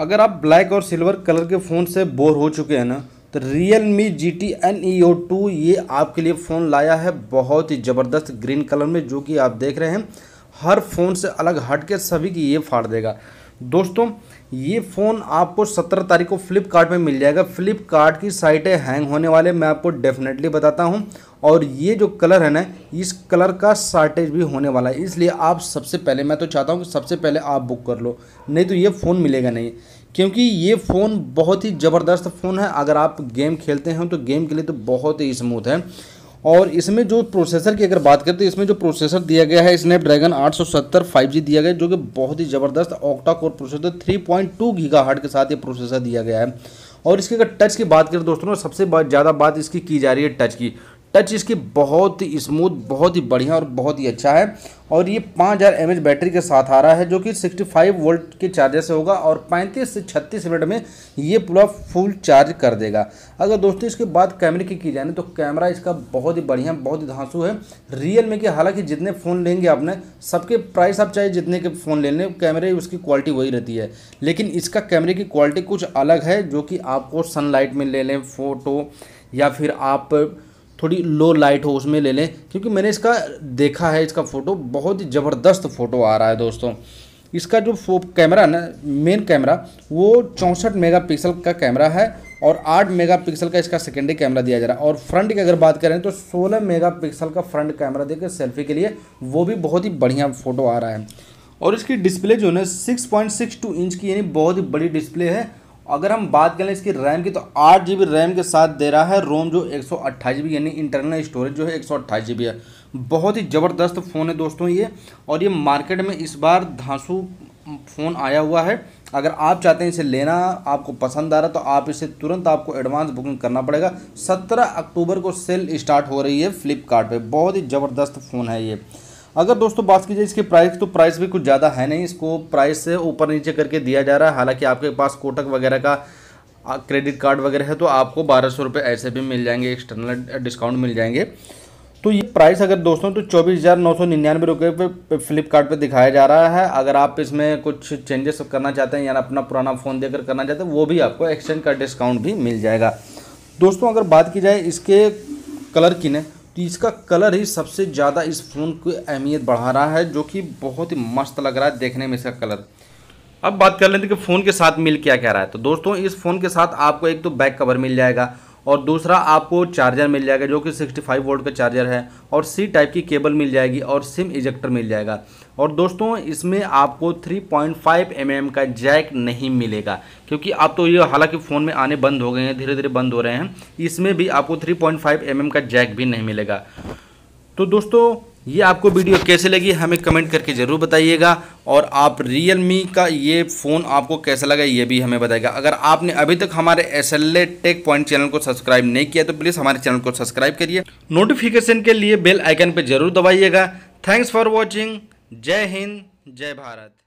अगर आप ब्लैक और सिल्वर कलर के फ़ोन से बोर हो चुके हैं ना तो Realme G T N E O two ये आपके लिए फ़ोन लाया है बहुत ही ज़बरदस्त ग्रीन कलर में जो कि आप देख रहे हैं हर फ़ोन से अलग हट के सभी की ये फाड़ देगा दोस्तों ये फ़ोन आपको सत्रह तारीख को फ्लिपकार्ट में मिल जाएगा फ्लिपकार्ट की साइटें हैंग होने वाले मैं आपको डेफिनेटली बताता हूँ और ये जो कलर है ना इस कलर का शार्टेज भी होने वाला है इसलिए आप सबसे पहले मैं तो चाहता हूँ कि सबसे पहले आप बुक कर लो नहीं तो ये फ़ोन मिलेगा नहीं क्योंकि ये फ़ोन बहुत ही ज़बरदस्त फ़ोन है अगर आप गेम खेलते हैं तो गेम के लिए तो बहुत ही स्मूथ है और इसमें जो प्रोसेसर की अगर बात करें तो इसमें जो प्रोसेसर दिया गया है स्नैपड्रैगन 870 5G दिया गया है जो कि बहुत ही ज़बरदस्त ऑक्टा कोर प्रोसेसर 3.2 गीगाहर्ट के साथ ये प्रोसेसर दिया गया है और इसके अगर टच की बात करें दोस्तों सबसे ज़्यादा बात इसकी की जा रही है टच की टच इसकी बहुत ही स्मूथ बहुत ही बढ़िया और बहुत ही अच्छा है और ये 5000 हज़ार बैटरी के साथ आ रहा है जो कि 65 वोल्ट के चार्जर से होगा और 35 से 36 मिनट में ये पूरा फुल चार्ज कर देगा अगर दोस्तों इसके बाद कैमरे की की जाए तो कैमरा इसका बहुत ही बढ़िया बहुत ही धांसू है रियल में के हालांकि जितने फ़ोन लेंगे आपने सबके प्राइस आप चाहे जितने के फ़ोन ले लें कैमरे उसकी क्वालिटी वही रहती है लेकिन इसका कैमरे की क्वालिटी कुछ अलग है जो कि आपको सनलाइट में ले लें फ़ोटो या फिर आप थोड़ी लो लाइट हो उसमें ले लें क्योंकि मैंने इसका देखा है इसका फ़ोटो बहुत ही ज़बरदस्त फ़ोटो आ रहा है दोस्तों इसका जो फो कैमरा ना मेन कैमरा वो चौंसठ मेगापिक्सल का कैमरा है और 8 मेगापिक्सल का इसका सेकेंडरी कैमरा दिया जा रहा है और फ्रंट की अगर बात करें तो 16 मेगापिक्सल का फ्रंट कैमरा देकर सेल्फी के लिए वो भी बहुत ही बढ़िया फ़ोटो आ रहा है और इसकी डिस्प्ले जो है ना सिक्स इंच की यानी बहुत ही बड़ी डिस्प्ले है अगर हम बात करें इसकी रैम की तो आठ जी बी रैम के साथ दे रहा है रोम जो एक सौ अट्ठाईस जी बी यानी इंटरनल स्टोरेज जो है एक सौ अट्ठाईस जी बी है बहुत ही ज़बरदस्त फ़ोन है दोस्तों ये और ये मार्केट में इस बार धांसू फ़ोन आया हुआ है अगर आप चाहते हैं इसे लेना आपको पसंद आ रहा तो आप इसे तुरंत आपको एडवांस बुकिंग करना पड़ेगा सत्रह अक्टूबर को सेल स्टार्ट हो रही है फ्लिपकार्ट बहुत ही ज़बरदस्त फ़ोन है ये अगर दोस्तों बात की जाए इसके प्राइस तो प्राइस भी कुछ ज़्यादा है नहीं इसको प्राइस से ऊपर नीचे करके दिया जा रहा है हालांकि आपके पास कोटक वगैरह का क्रेडिट कार्ड वगैरह है तो आपको बारह सौ रुपये ऐसे भी मिल जाएंगे एक्सटर्नल डिस्काउंट मिल जाएंगे तो ये प्राइस अगर दोस्तों तो चौबीस हज़ार नौ सौ निन्यानवे रुपये पे फ्लिपकार्ट दिखाया जा रहा है अगर आप इसमें कुछ चेंजेस करना चाहते हैं यानी अपना पुराना फ़ोन देकर करना चाहते हैं वो भी आपको एक्सचेंज का डिस्काउंट भी मिल जाएगा दोस्तों अगर बात की जाए इसके कलर की ना तो इसका कलर ही सबसे ज़्यादा इस फ़ोन की अहमियत बढ़ा रहा है जो कि बहुत ही मस्त लग रहा है देखने में इसका कलर अब बात कर लेते हैं कि फ़ोन के साथ मिल क्या क्या रहा है तो दोस्तों इस फ़ोन के साथ आपको एक तो बैक कवर मिल जाएगा और दूसरा आपको चार्जर मिल जाएगा जो कि 65 वोल्ट का चार्जर है और सी टाइप की केबल मिल जाएगी और सिम इजेक्टर मिल जाएगा और दोस्तों इसमें आपको 3.5 mm का जैक नहीं मिलेगा क्योंकि आप तो ये हालांकि फ़ोन में आने बंद हो गए हैं धीरे धीरे बंद हो रहे हैं इसमें भी आपको 3.5 mm का जैक भी नहीं मिलेगा तो दोस्तों ये आपको वीडियो कैसे लगी हमें कमेंट करके ज़रूर बताइएगा और आप रियल मी का ये फ़ोन आपको कैसा लगा ये भी हमें बताएगा अगर आपने अभी तक हमारे S L A tech point channel को सब्सक्राइब नहीं किया तो प्लीज़ हमारे चैनल को सब्सक्राइब करिए नोटिफिकेशन के लिए बेल आइकन पर जरूर दबाइएगा थैंक्स फॉर वॉचिंग जय हिंद जय भारत